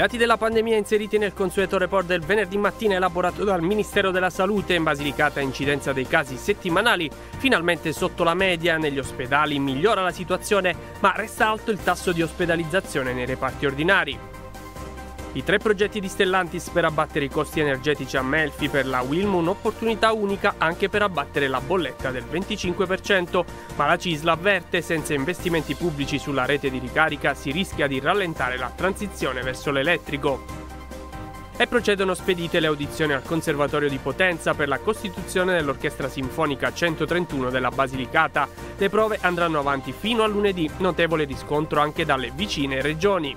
dati della pandemia inseriti nel consueto report del venerdì mattina elaborato dal Ministero della Salute in Basilicata incidenza dei casi settimanali finalmente sotto la media negli ospedali migliora la situazione ma resta alto il tasso di ospedalizzazione nei reparti ordinari. I tre progetti di Stellantis per abbattere i costi energetici a Melfi per la Wilm un'opportunità unica anche per abbattere la bolletta del 25%, ma la Cisla avverte senza investimenti pubblici sulla rete di ricarica si rischia di rallentare la transizione verso l'elettrico. E procedono spedite le audizioni al Conservatorio di Potenza per la costituzione dell'Orchestra Sinfonica 131 della Basilicata. Le prove andranno avanti fino a lunedì, notevole riscontro anche dalle vicine regioni.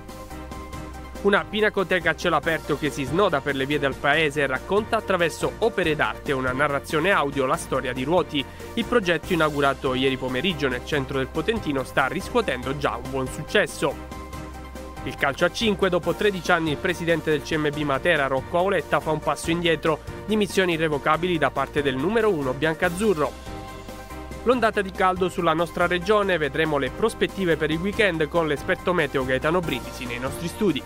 Una pinacoteca a cielo aperto che si snoda per le vie del paese e racconta attraverso opere d'arte e una narrazione audio la storia di Ruoti. Il progetto inaugurato ieri pomeriggio nel centro del Potentino sta riscuotendo già un buon successo. Il calcio a 5, dopo 13 anni il presidente del CMB Matera, Rocco Auletta, fa un passo indietro, dimissioni irrevocabili da parte del numero 1 biancazzurro. L'ondata di caldo sulla nostra regione vedremo le prospettive per il weekend con l'esperto meteo Gaetano Brindisi nei nostri studi.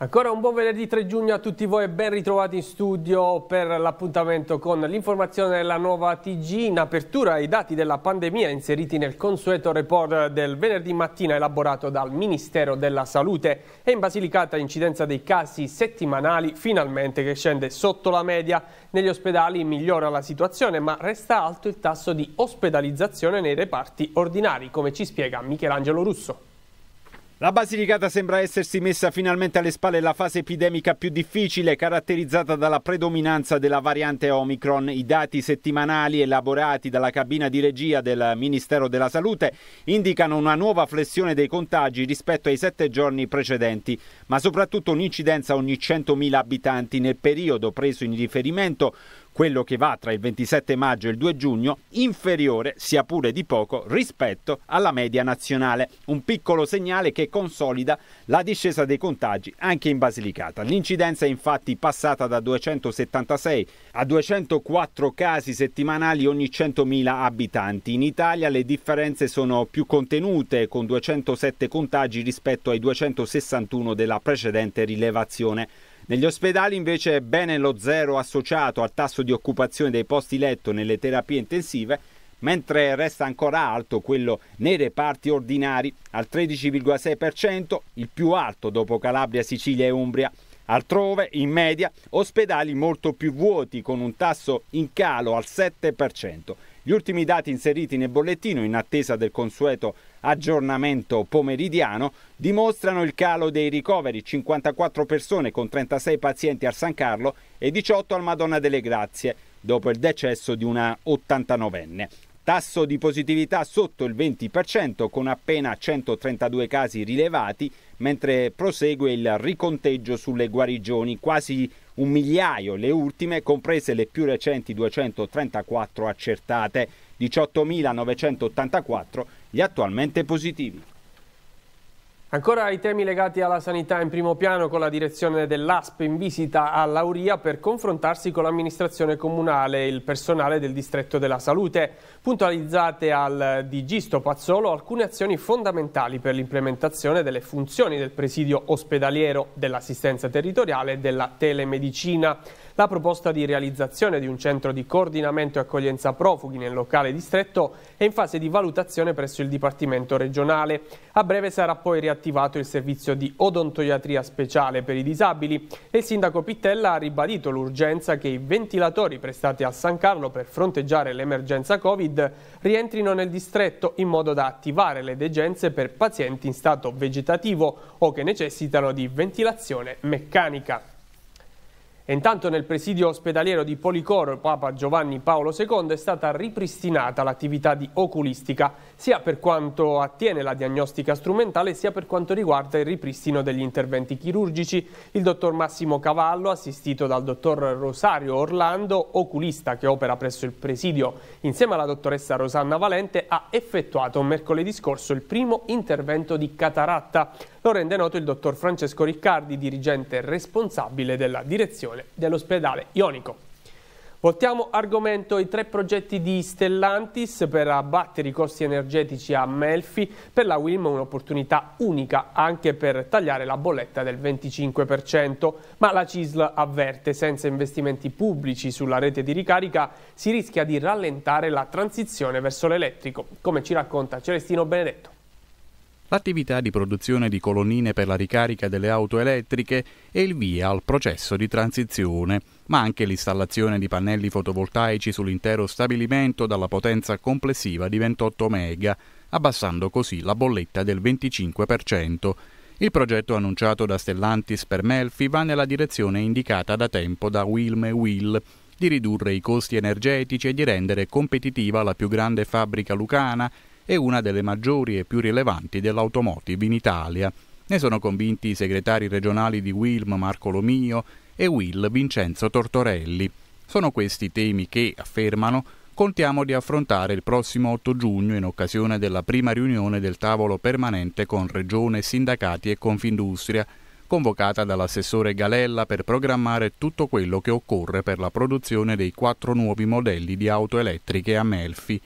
Ancora un buon venerdì 3 giugno a tutti voi e ben ritrovati in studio per l'appuntamento con l'informazione della nuova TG in apertura ai dati della pandemia inseriti nel consueto report del venerdì mattina elaborato dal Ministero della Salute e in Basilicata incidenza dei casi settimanali finalmente che scende sotto la media. Negli ospedali migliora la situazione ma resta alto il tasso di ospedalizzazione nei reparti ordinari come ci spiega Michelangelo Russo. La Basilicata sembra essersi messa finalmente alle spalle la fase epidemica più difficile, caratterizzata dalla predominanza della variante Omicron. I dati settimanali elaborati dalla cabina di regia del Ministero della Salute indicano una nuova flessione dei contagi rispetto ai sette giorni precedenti, ma soprattutto un'incidenza ogni 100.000 abitanti nel periodo preso in riferimento quello che va tra il 27 maggio e il 2 giugno, inferiore, sia pure di poco, rispetto alla media nazionale. Un piccolo segnale che consolida la discesa dei contagi anche in Basilicata. L'incidenza è infatti passata da 276 a 204 casi settimanali ogni 100.000 abitanti. In Italia le differenze sono più contenute, con 207 contagi rispetto ai 261 della precedente rilevazione. Negli ospedali invece è bene lo zero associato al tasso di occupazione dei posti letto nelle terapie intensive, mentre resta ancora alto quello nei reparti ordinari al 13,6%, il più alto dopo Calabria, Sicilia e Umbria. Altrove, in media, ospedali molto più vuoti con un tasso in calo al 7%. Gli ultimi dati inseriti nel bollettino, in attesa del consueto aggiornamento pomeridiano, dimostrano il calo dei ricoveri, 54 persone con 36 pazienti al San Carlo e 18 al Madonna delle Grazie, dopo il decesso di una 89enne. Tasso di positività sotto il 20% con appena 132 casi rilevati, mentre prosegue il riconteggio sulle guarigioni, quasi un migliaio le ultime, comprese le più recenti 234 accertate, 18.984 gli attualmente positivi. Ancora i temi legati alla sanità in primo piano con la direzione dell'ASP in visita a Lauria per confrontarsi con l'amministrazione comunale e il personale del distretto della salute puntualizzate al Digisto Pazzolo alcune azioni fondamentali per l'implementazione delle funzioni del presidio ospedaliero, dell'assistenza territoriale e della telemedicina. La proposta di realizzazione di un centro di coordinamento e accoglienza profughi nel locale distretto è in fase di valutazione presso il Dipartimento regionale. A breve sarà poi riattivato il servizio di odontoiatria speciale per i disabili e il sindaco Pittella ha ribadito l'urgenza che i ventilatori prestati a San Carlo per fronteggiare l'emergenza Covid rientrino nel distretto in modo da attivare le degenze per pazienti in stato vegetativo o che necessitano di ventilazione meccanica. E intanto nel presidio ospedaliero di Policoro Papa Giovanni Paolo II è stata ripristinata l'attività di oculistica, sia per quanto attiene la diagnostica strumentale, sia per quanto riguarda il ripristino degli interventi chirurgici. Il dottor Massimo Cavallo, assistito dal dottor Rosario Orlando, oculista che opera presso il presidio, insieme alla dottoressa Rosanna Valente, ha effettuato mercoledì scorso il primo intervento di cataratta lo rende noto il dottor Francesco Riccardi, dirigente responsabile della direzione dell'ospedale Ionico. Voltiamo argomento i tre progetti di Stellantis per abbattere i costi energetici a Melfi, per la Wilm un'opportunità unica anche per tagliare la bolletta del 25%, ma la CISL avverte senza investimenti pubblici sulla rete di ricarica si rischia di rallentare la transizione verso l'elettrico, come ci racconta Celestino Benedetto l'attività di produzione di colonnine per la ricarica delle auto elettriche e il via al processo di transizione, ma anche l'installazione di pannelli fotovoltaici sull'intero stabilimento dalla potenza complessiva di 28 mega, abbassando così la bolletta del 25%. Il progetto annunciato da Stellantis per Melfi va nella direzione indicata da tempo da Wilm e Will di ridurre i costi energetici e di rendere competitiva la più grande fabbrica lucana è una delle maggiori e più rilevanti dell'automotive in Italia. Ne sono convinti i segretari regionali di Wilm Marco Lomio e Will Vincenzo Tortorelli. Sono questi temi che, affermano, contiamo di affrontare il prossimo 8 giugno in occasione della prima riunione del tavolo permanente con Regione, sindacati e Confindustria, convocata dall'assessore Galella per programmare tutto quello che occorre per la produzione dei quattro nuovi modelli di auto elettriche a Melfi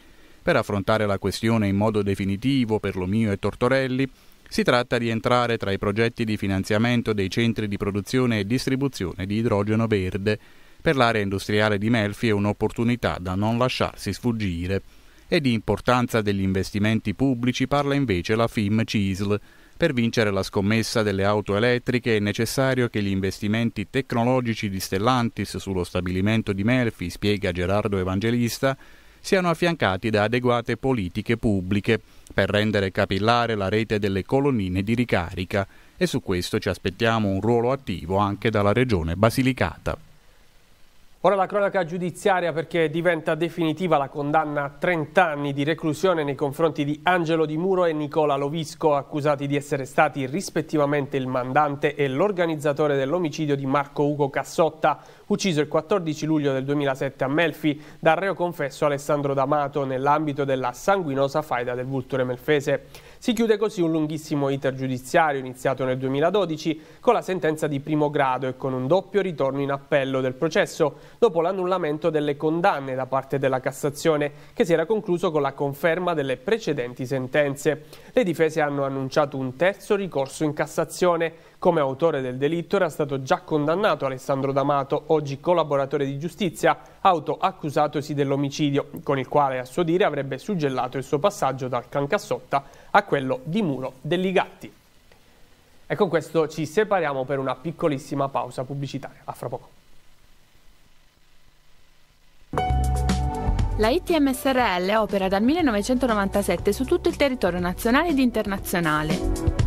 per affrontare la questione in modo definitivo per lo mio e Tortorelli, si tratta di entrare tra i progetti di finanziamento dei centri di produzione e distribuzione di idrogeno verde. Per l'area industriale di Melfi è un'opportunità da non lasciarsi sfuggire. E di importanza degli investimenti pubblici parla invece la FIM CISL. Per vincere la scommessa delle auto elettriche è necessario che gli investimenti tecnologici di Stellantis sullo stabilimento di Melfi, spiega Gerardo Evangelista, siano affiancati da adeguate politiche pubbliche per rendere capillare la rete delle colonnine di ricarica e su questo ci aspettiamo un ruolo attivo anche dalla Regione Basilicata. Ora la cronaca giudiziaria perché diventa definitiva la condanna a 30 anni di reclusione nei confronti di Angelo Di Muro e Nicola Lovisco, accusati di essere stati rispettivamente il mandante e l'organizzatore dell'omicidio di Marco Ugo Cassotta, ucciso il 14 luglio del 2007 a Melfi dal reo confesso Alessandro D'Amato nell'ambito della sanguinosa faida del Vulture Melfese. Si chiude così un lunghissimo iter giudiziario iniziato nel 2012 con la sentenza di primo grado e con un doppio ritorno in appello del processo dopo l'annullamento delle condanne da parte della Cassazione che si era concluso con la conferma delle precedenti sentenze. Le difese hanno annunciato un terzo ricorso in Cassazione come autore del delitto era stato già condannato Alessandro D'Amato, oggi collaboratore di giustizia, autoaccusatosi dell'omicidio, con il quale a suo dire avrebbe suggellato il suo passaggio dal Cancassotta a quello di Muro degli Gatti. E con questo ci separiamo per una piccolissima pausa pubblicitaria. A fra poco. La ITM SRL opera dal 1997 su tutto il territorio nazionale ed internazionale.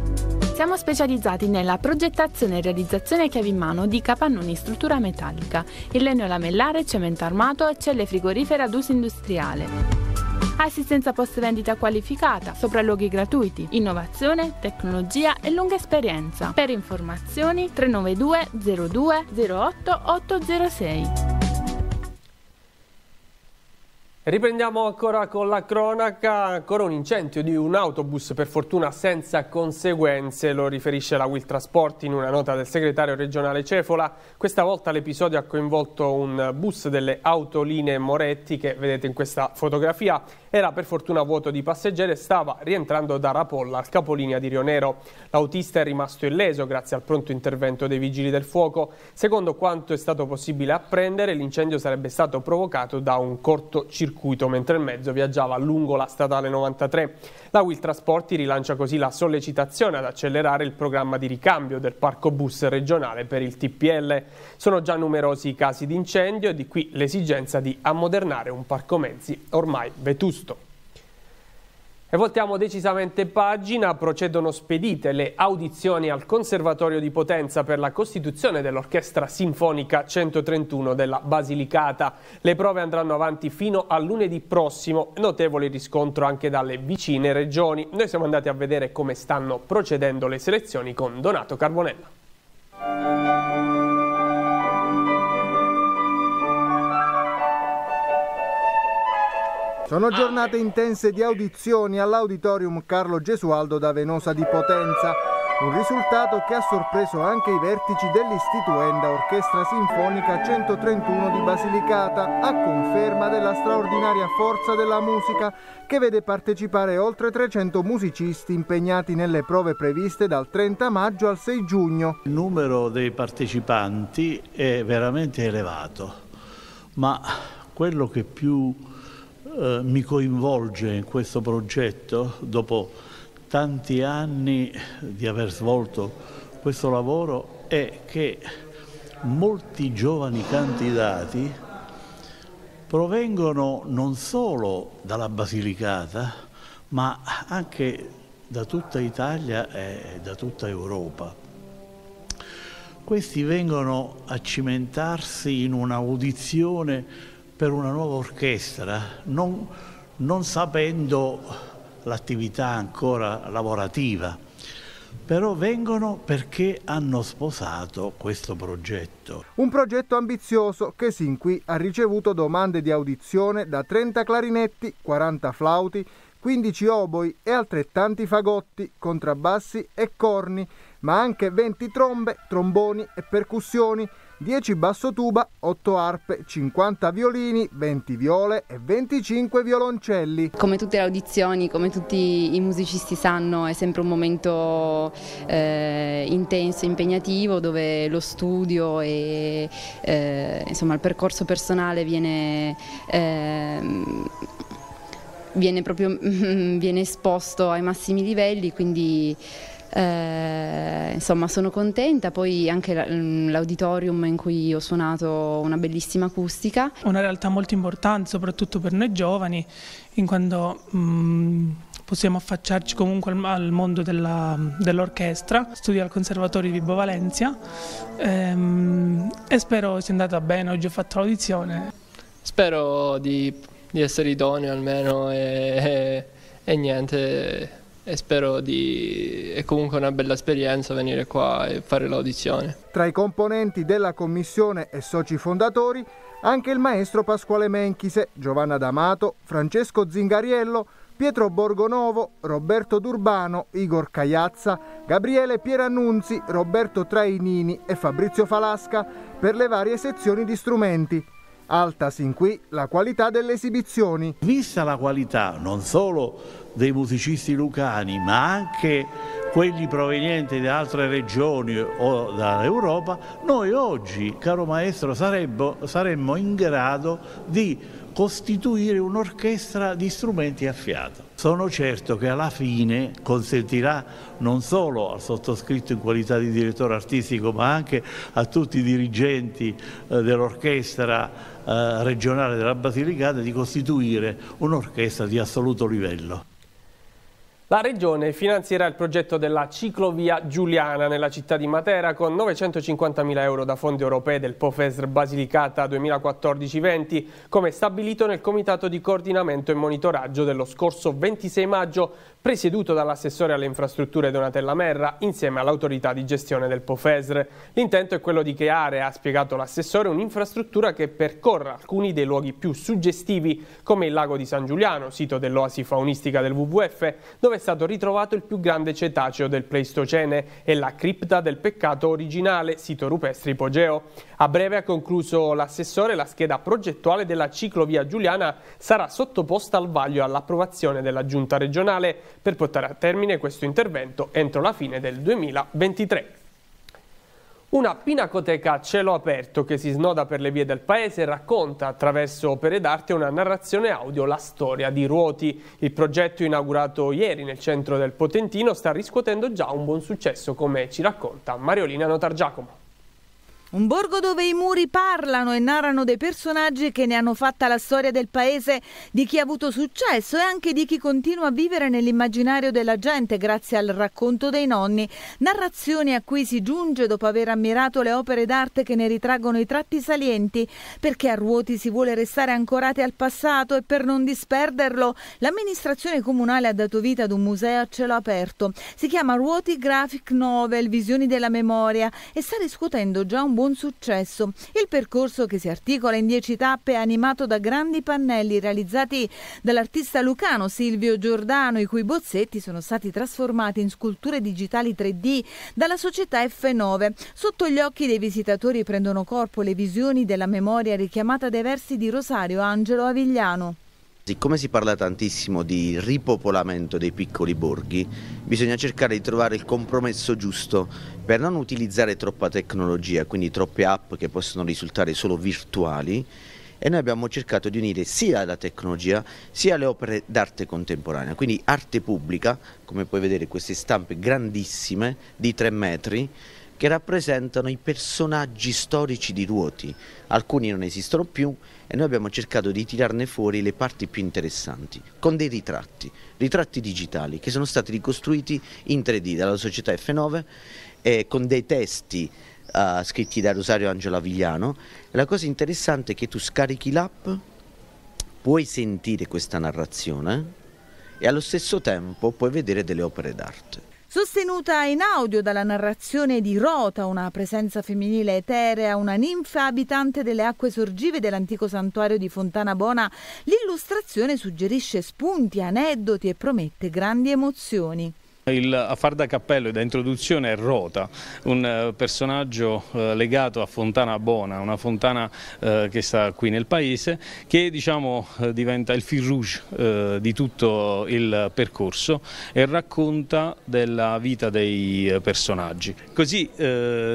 Siamo specializzati nella progettazione e realizzazione chiavi in mano di capannoni in struttura metallica, in legno lamellare, cemento armato e celle frigorifere ad uso industriale. Assistenza post vendita qualificata, sopralluoghi gratuiti, innovazione, tecnologia e lunga esperienza. Per informazioni 392 02 08 806. Riprendiamo ancora con la cronaca, ancora un incendio di un autobus per fortuna senza conseguenze, lo riferisce la Will Trasport in una nota del segretario regionale Cefola. Questa volta l'episodio ha coinvolto un bus delle autolinee Moretti che vedete in questa fotografia, era per fortuna vuoto di passeggeri e stava rientrando da Rapolla al capolinea di Rionero. L'autista è rimasto illeso grazie al pronto intervento dei vigili del fuoco. Secondo quanto è stato possibile apprendere l'incendio sarebbe stato provocato da un cortocircuito circuito mentre il mezzo viaggiava lungo la statale 93. La Will Trasporti rilancia così la sollecitazione ad accelerare il programma di ricambio del parco bus regionale per il TPL. Sono già numerosi i casi di incendio e di qui l'esigenza di ammodernare un parco mezzi ormai vetusto. E voltiamo decisamente pagina, procedono spedite le audizioni al Conservatorio di Potenza per la costituzione dell'Orchestra Sinfonica 131 della Basilicata. Le prove andranno avanti fino a lunedì prossimo, notevole riscontro anche dalle vicine regioni. Noi siamo andati a vedere come stanno procedendo le selezioni con Donato Carbonella. Sono giornate intense di audizioni all'Auditorium Carlo Gesualdo da Venosa di Potenza, un risultato che ha sorpreso anche i vertici dell'istituenda Orchestra Sinfonica 131 di Basilicata, a conferma della straordinaria forza della musica che vede partecipare oltre 300 musicisti impegnati nelle prove previste dal 30 maggio al 6 giugno. Il numero dei partecipanti è veramente elevato, ma quello che più eh, mi coinvolge in questo progetto dopo tanti anni di aver svolto questo lavoro è che molti giovani candidati provengono non solo dalla Basilicata ma anche da tutta Italia e da tutta Europa. Questi vengono a cimentarsi in un'audizione per una nuova orchestra, non, non sapendo l'attività ancora lavorativa, però vengono perché hanno sposato questo progetto. Un progetto ambizioso che sin qui ha ricevuto domande di audizione da 30 clarinetti, 40 flauti, 15 oboi e altrettanti fagotti, contrabbassi e corni, ma anche 20 trombe, tromboni e percussioni 10 basso tuba, 8 arpe, 50 violini, 20 viole e 25 violoncelli. Come tutte le audizioni, come tutti i musicisti sanno, è sempre un momento eh, intenso, impegnativo, dove lo studio e eh, insomma, il percorso personale viene... Eh, viene proprio viene esposto ai massimi livelli, quindi eh, insomma sono contenta, poi anche mm, l'auditorium in cui ho suonato una bellissima acustica. Una realtà molto importante soprattutto per noi giovani, in quanto mm, possiamo affacciarci comunque al, al mondo dell'orchestra. Dell Studio al Conservatorio di Vibo Valencia ehm, e spero sia andata bene, oggi ho fatto l'audizione. Spero di, di, essere idoneo almeno e, e, e niente e spero di... è comunque una bella esperienza venire qua e fare l'audizione. Tra i componenti della commissione e soci fondatori anche il maestro Pasquale Menchise, Giovanna D'Amato, Francesco Zingariello, Pietro Borgonovo, Roberto D'Urbano, Igor Cagliazza, Gabriele Pierannunzi, Roberto Trainini e Fabrizio Falasca per le varie sezioni di strumenti. Alta sin qui la qualità delle esibizioni. Vista la qualità non solo dei musicisti lucani ma anche quelli provenienti da altre regioni o dall'Europa, noi oggi, caro maestro, saremmo, saremmo in grado di costituire un'orchestra di strumenti a fiato. Sono certo che alla fine consentirà non solo al sottoscritto in qualità di direttore artistico ma anche a tutti i dirigenti eh, dell'orchestra eh, regionale della Basilicata di costituire un'orchestra di assoluto livello. La regione finanzierà il progetto della ciclovia Giuliana nella città di Matera con 950.000 euro da fondi europei del POFESR Basilicata 2014-20 come stabilito nel Comitato di Coordinamento e Monitoraggio dello scorso 26 maggio presieduto dall'assessore alle infrastrutture Donatella Merra insieme all'autorità di gestione del POFESR. L'intento è quello di creare, ha spiegato l'assessore, un'infrastruttura che percorra alcuni dei luoghi più suggestivi come il lago di San Giuliano, sito dell'oasi faunistica del WWF, dove stato ritrovato il più grande cetaceo del Pleistocene e la cripta del peccato originale, sito rupestre ipogeo. A breve ha concluso l'assessore, la scheda progettuale della ciclovia giuliana sarà sottoposta al vaglio all'approvazione della giunta regionale per portare a termine questo intervento entro la fine del 2023. Una pinacoteca a cielo aperto che si snoda per le vie del paese e racconta attraverso opere d'arte una narrazione audio la storia di Ruoti. Il progetto inaugurato ieri nel centro del Potentino sta riscuotendo già un buon successo come ci racconta Mariolina Notargiacomo. Un borgo dove i muri parlano e narrano dei personaggi che ne hanno fatta la storia del paese, di chi ha avuto successo e anche di chi continua a vivere nell'immaginario della gente grazie al racconto dei nonni, narrazioni a cui si giunge dopo aver ammirato le opere d'arte che ne ritraggono i tratti salienti, perché a Ruoti si vuole restare ancorate al passato e per non disperderlo l'amministrazione comunale ha dato vita ad un museo a cielo aperto. Si chiama Ruoti Graphic Novel, Visioni della Memoria e sta discutendo già un buon buon successo. Il percorso che si articola in dieci tappe è animato da grandi pannelli realizzati dall'artista lucano Silvio Giordano, i cui bozzetti sono stati trasformati in sculture digitali 3D dalla società F9. Sotto gli occhi dei visitatori prendono corpo le visioni della memoria richiamata dai versi di Rosario Angelo Avigliano. Siccome si parla tantissimo di ripopolamento dei piccoli borghi, bisogna cercare di trovare il compromesso giusto per non utilizzare troppa tecnologia, quindi troppe app che possono risultare solo virtuali e noi abbiamo cercato di unire sia la tecnologia sia le opere d'arte contemporanea, quindi arte pubblica, come puoi vedere queste stampe grandissime di 3 metri, che rappresentano i personaggi storici di Ruoti. Alcuni non esistono più e noi abbiamo cercato di tirarne fuori le parti più interessanti, con dei ritratti, ritratti digitali che sono stati ricostruiti in 3D dalla società F9 eh, con dei testi eh, scritti da Rosario Angela Vigliano. La cosa interessante è che tu scarichi l'app, puoi sentire questa narrazione eh, e allo stesso tempo puoi vedere delle opere d'arte sostenuta in audio dalla narrazione di Rota, una presenza femminile eterea, una ninfa abitante delle acque sorgive dell'antico santuario di Fontana Bona, l'illustrazione suggerisce spunti, aneddoti e promette grandi emozioni. Il, a far da cappello e da introduzione è Rota, un eh, personaggio eh, legato a Fontana Bona, una fontana eh, che sta qui nel paese, che diciamo, eh, diventa il fil rouge eh, di tutto il percorso e racconta della vita dei personaggi. Così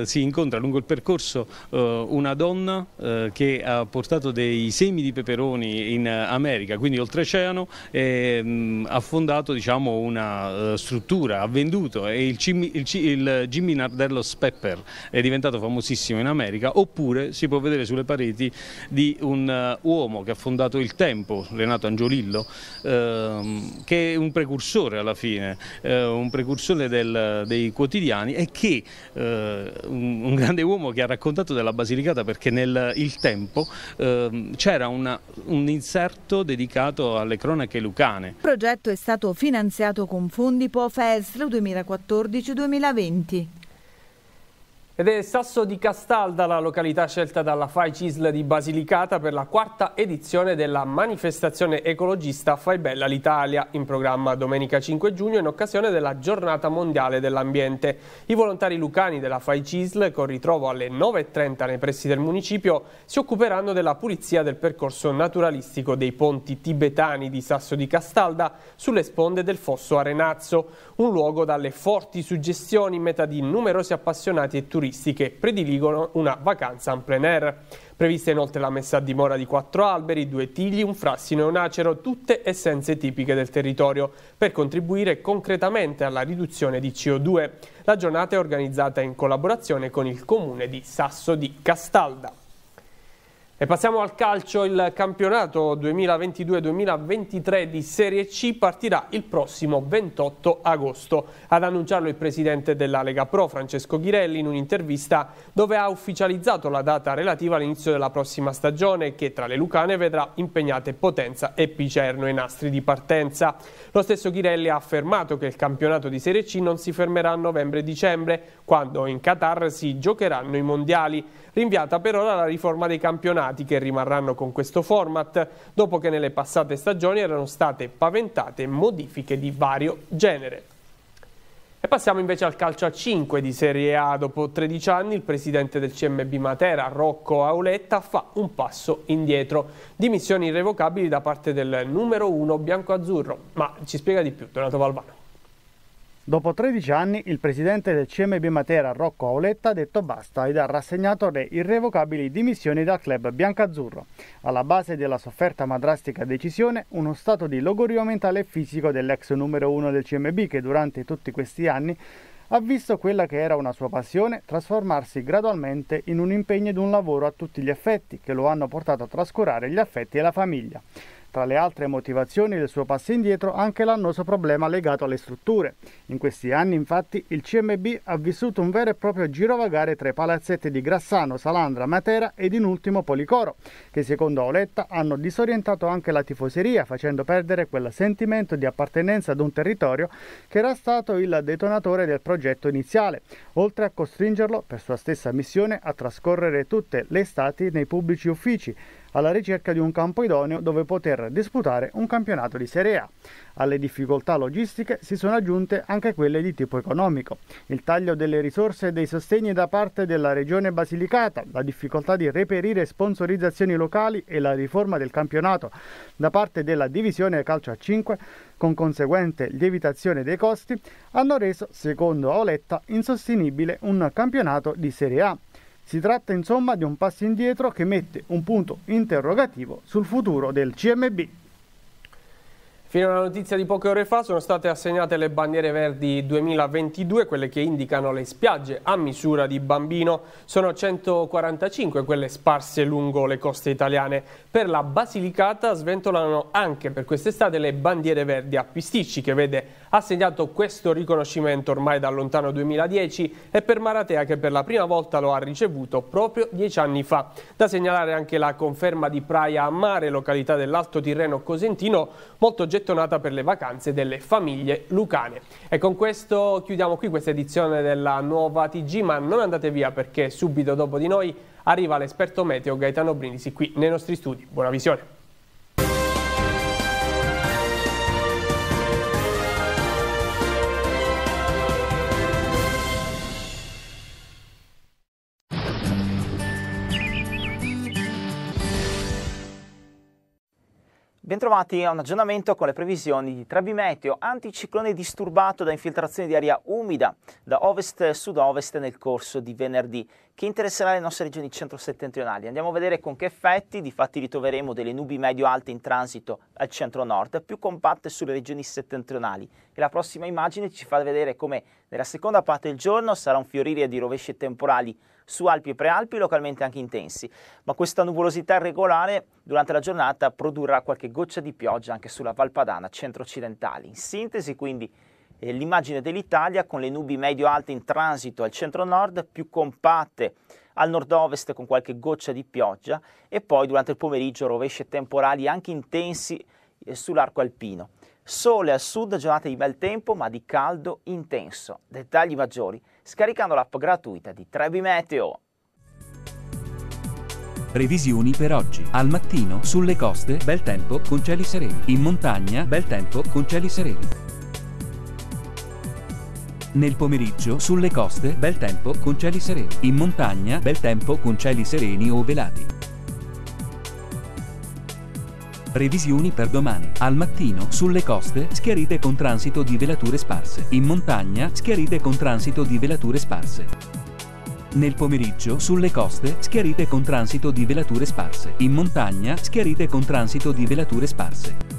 si incontra lungo il percorso una donna che ha portato dei semi di peperoni in America, quindi oltreoceano, e mh, mm, ha fondato diciamo, una struttura addirittura ha venduto e il, Cimi, il, il Jimmy Nardello Spepper è diventato famosissimo in America, oppure si può vedere sulle pareti di un uh, uomo che ha fondato il Tempo, Renato Angiolillo, ehm, che è un precursore alla fine, eh, un precursore del, dei quotidiani e che eh, un, un, grande uomo che ha raccontato della Basilicata perché nel il Tempo ehm, c'era un inserto dedicato alle cronache lucane. Il progetto è stato finanziato con fondi POFE ESL 2014-2020. Ed è Sasso di Castalda la località scelta dalla Fai Cisl di Basilicata per la quarta edizione della manifestazione ecologista Fai Bella l'Italia, in programma domenica 5 giugno in occasione della giornata mondiale dell'ambiente. I volontari lucani della Fai Cisl, con ritrovo alle 9.30 nei pressi del municipio, si occuperanno della pulizia del percorso naturalistico dei ponti tibetani di Sasso di Castalda sulle sponde del Fosso Arenazzo, un luogo dalle forti suggestioni meta di numerosi appassionati e turisti turistiche prediligono una vacanza en plein air. Prevista inoltre la messa a dimora di quattro alberi, due tigli, un frassino e un acero, tutte essenze tipiche del territorio, per contribuire concretamente alla riduzione di CO2. La giornata è organizzata in collaborazione con il comune di Sasso di Castalda. E passiamo al calcio, il campionato 2022-2023 di Serie C partirà il prossimo 28 agosto. Ad annunciarlo il presidente della Lega Pro, Francesco Ghirelli, in un'intervista dove ha ufficializzato la data relativa all'inizio della prossima stagione che tra le Lucane vedrà impegnate Potenza e Picerno ai nastri di partenza. Lo stesso Ghirelli ha affermato che il campionato di Serie C non si fermerà a novembre-dicembre, quando in Qatar si giocheranno i mondiali. Rinviata per ora la riforma dei campionati che rimarranno con questo format, dopo che nelle passate stagioni erano state paventate modifiche di vario genere. E passiamo invece al calcio a 5 di Serie A. Dopo 13 anni il presidente del CMB Matera, Rocco Auletta, fa un passo indietro. Dimissioni irrevocabili da parte del numero 1 bianco-azzurro. Ma ci spiega di più Donato Valvano. Dopo 13 anni il presidente del CMB Matera Rocco Auletta ha detto basta ed ha rassegnato le irrevocabili dimissioni dal club biancazzurro. Alla base della sofferta ma drastica decisione uno stato di logorio mentale e fisico dell'ex numero uno del CMB che durante tutti questi anni ha visto quella che era una sua passione trasformarsi gradualmente in un impegno ed un lavoro a tutti gli effetti che lo hanno portato a trascurare gli affetti e la famiglia. Tra le altre motivazioni del suo passo indietro anche l'annoso problema legato alle strutture. In questi anni infatti il CMB ha vissuto un vero e proprio girovagare tra i palazzetti di Grassano, Salandra, Matera ed in ultimo Policoro, che secondo Auletta hanno disorientato anche la tifoseria facendo perdere quel sentimento di appartenenza ad un territorio che era stato il detonatore del progetto iniziale, oltre a costringerlo per sua stessa missione a trascorrere tutte le estati nei pubblici uffici alla ricerca di un campo idoneo dove poter disputare un campionato di Serie A. Alle difficoltà logistiche si sono aggiunte anche quelle di tipo economico, il taglio delle risorse e dei sostegni da parte della regione Basilicata, la difficoltà di reperire sponsorizzazioni locali e la riforma del campionato da parte della divisione calcio a 5 con conseguente lievitazione dei costi, hanno reso, secondo Aoletta, insostenibile un campionato di Serie A si tratta insomma di un passo indietro che mette un punto interrogativo sul futuro del CMB. Fino alla notizia di poche ore fa sono state assegnate le bandiere verdi 2022, quelle che indicano le spiagge a misura di bambino. Sono 145 quelle sparse lungo le coste italiane. Per la Basilicata sventolano anche per quest'estate le bandiere verdi a Pisticci, che vede ha segnato questo riconoscimento ormai da lontano 2010 e per Maratea che per la prima volta lo ha ricevuto proprio dieci anni fa. Da segnalare anche la conferma di Praia a Mare, località dell'Alto Tirreno Cosentino, molto gettonata per le vacanze delle famiglie lucane. E con questo chiudiamo qui questa edizione della nuova TG, ma non andate via perché subito dopo di noi arriva l'esperto meteo Gaetano Brindisi qui nei nostri studi. Buona visione! Bentrovati a un aggiornamento con le previsioni di Trebimeteo, anticiclone disturbato da infiltrazioni di aria umida da ovest-sud-ovest nel corso di venerdì che interesserà le nostre regioni centro-settentrionali. Andiamo a vedere con che effetti, difatti ritroveremo delle nubi medio-alte in transito al centro-nord, più compatte sulle regioni settentrionali. E la prossima immagine ci fa vedere come nella seconda parte del giorno sarà un fiorire di rovesci temporali su Alpi e Prealpi, localmente anche intensi, ma questa nuvolosità irregolare durante la giornata produrrà qualche goccia di pioggia anche sulla Valpadana centro-occidentale. In sintesi, quindi, l'immagine dell'Italia con le nubi medio-alte in transito al centro-nord, più compatte al nord-ovest con qualche goccia di pioggia e poi durante il pomeriggio rovesce temporali anche intensi eh, sull'arco alpino. Sole al sud, giornate di bel tempo ma di caldo intenso. Dettagli maggiori scaricando l'app gratuita di Trebi Meteo. Previsioni per oggi. Al mattino, sulle coste, bel tempo con cieli sereni. In montagna, bel tempo con cieli sereni. Nel pomeriggio, sulle coste, bel tempo con cieli sereni. In montagna, bel tempo con cieli sereni o velati. Previsioni per domani. Al mattino, sulle coste, schiarite con transito di velature sparse. In montagna, schiarite con transito di velature sparse. Nel pomeriggio, sulle coste, schiarite con transito di velature sparse. In montagna, schiarite con transito di velature sparse.